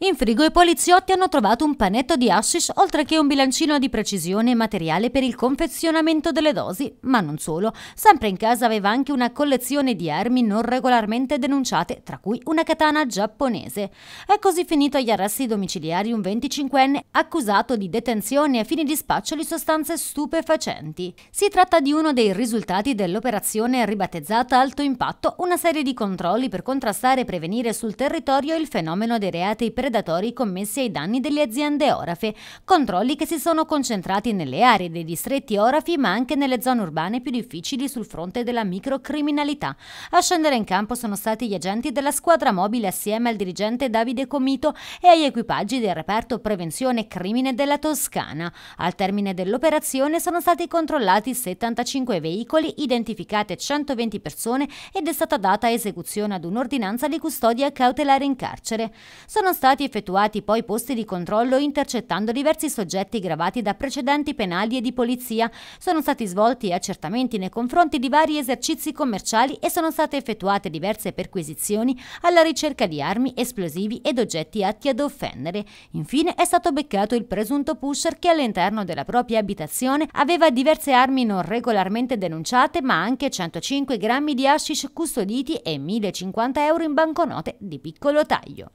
In frigo i poliziotti hanno trovato un panetto di hashish oltre che un bilancino di precisione e materiale per il confezionamento delle dosi, ma non solo. Sempre in casa aveva anche una collezione di armi non regolarmente denunciate, tra cui una katana giapponese. È così finito agli arresti domiciliari un 25enne accusato di detenzione a fini di spaccio di sostanze stupefacenti. Si tratta di uno dei risultati dell'operazione ribattezzata Alto Impatto, una serie di controlli per contrastare e prevenire sul territorio il fenomeno dei reati per predatori commessi ai danni delle aziende orafe, controlli che si sono concentrati nelle aree dei distretti orafi ma anche nelle zone urbane più difficili sul fronte della microcriminalità. A scendere in campo sono stati gli agenti della squadra mobile assieme al dirigente Davide Comito e agli equipaggi del reparto prevenzione crimine della Toscana. Al termine dell'operazione sono stati controllati 75 veicoli, identificate 120 persone ed è stata data esecuzione ad un'ordinanza di custodia cautelare in carcere. Sono stati stati effettuati poi posti di controllo intercettando diversi soggetti gravati da precedenti penali e di polizia. Sono stati svolti accertamenti nei confronti di vari esercizi commerciali e sono state effettuate diverse perquisizioni alla ricerca di armi, esplosivi ed oggetti atti ad offendere. Infine è stato beccato il presunto pusher che all'interno della propria abitazione aveva diverse armi non regolarmente denunciate ma anche 105 grammi di hashish custoditi e 1050 euro in banconote di piccolo taglio.